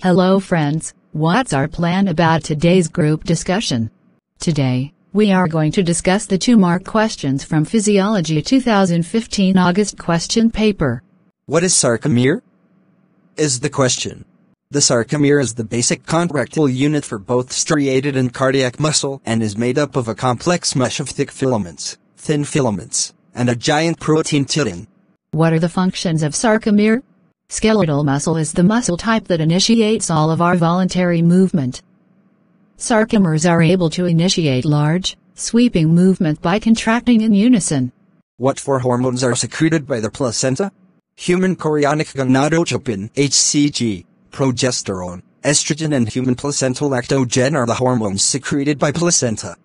Hello friends, what's our plan about today's group discussion? Today, we are going to discuss the two mark questions from Physiology 2015 August question paper. What is sarcomere? Is the question. The sarcomere is the basic contractile unit for both striated and cardiac muscle and is made up of a complex mesh of thick filaments, thin filaments, and a giant protein titin. What are the functions of sarcomere? Skeletal muscle is the muscle type that initiates all of our voluntary movement. Sarcomeres are able to initiate large, sweeping movement by contracting in unison. What four hormones are secreted by the placenta? Human chorionic gonadotropin, HCG, progesterone, estrogen and human placental lactogen are the hormones secreted by placenta.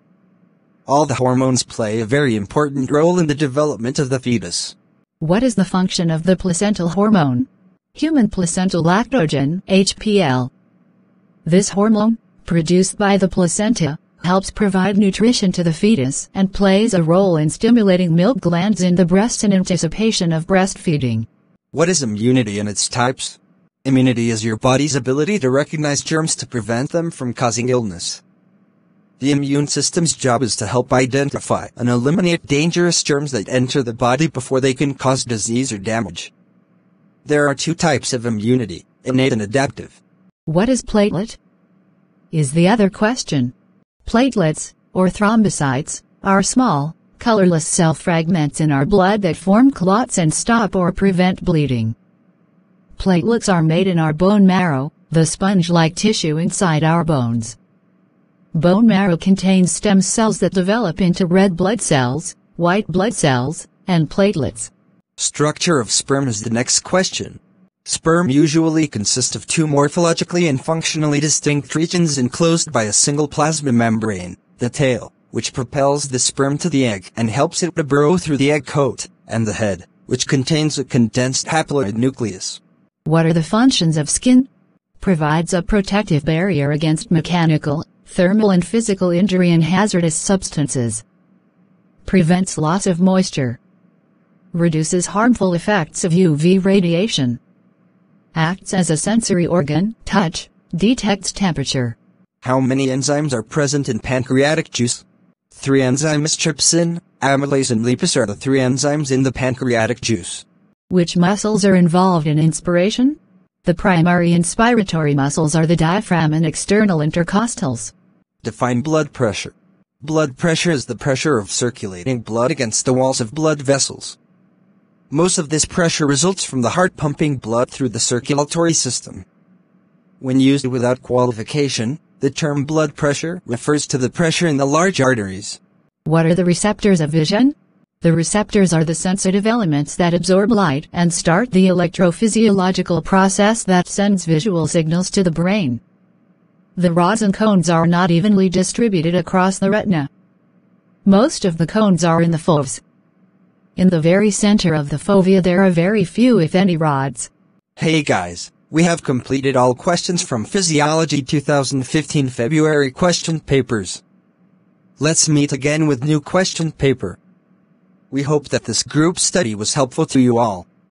All the hormones play a very important role in the development of the fetus. What is the function of the placental hormone? human placental lactogen HPL. This hormone, produced by the placenta, helps provide nutrition to the fetus and plays a role in stimulating milk glands in the breast in anticipation of breastfeeding. What is immunity and its types? Immunity is your body's ability to recognize germs to prevent them from causing illness. The immune system's job is to help identify and eliminate dangerous germs that enter the body before they can cause disease or damage. There are two types of immunity, innate and adaptive. What is platelet? Is the other question. Platelets, or thrombocytes, are small, colorless cell fragments in our blood that form clots and stop or prevent bleeding. Platelets are made in our bone marrow, the sponge-like tissue inside our bones. Bone marrow contains stem cells that develop into red blood cells, white blood cells, and platelets. Structure of sperm is the next question. Sperm usually consist of two morphologically and functionally distinct regions enclosed by a single plasma membrane, the tail, which propels the sperm to the egg and helps it to burrow through the egg coat, and the head, which contains a condensed haploid nucleus. What are the functions of skin? Provides a protective barrier against mechanical, thermal and physical injury and hazardous substances. Prevents loss of moisture reduces harmful effects of UV radiation, acts as a sensory organ, touch, detects temperature. How many enzymes are present in pancreatic juice? Three enzymes trypsin, amylase and lipase are the three enzymes in the pancreatic juice. Which muscles are involved in inspiration? The primary inspiratory muscles are the diaphragm and external intercostals. Define blood pressure. Blood pressure is the pressure of circulating blood against the walls of blood vessels. Most of this pressure results from the heart pumping blood through the circulatory system. When used without qualification, the term blood pressure refers to the pressure in the large arteries. What are the receptors of vision? The receptors are the sensitive elements that absorb light and start the electrophysiological process that sends visual signals to the brain. The rods and cones are not evenly distributed across the retina. Most of the cones are in the fovea. In the very center of the fovea there are very few if any rods. Hey guys, we have completed all questions from Physiology 2015 February question papers. Let's meet again with new question paper. We hope that this group study was helpful to you all.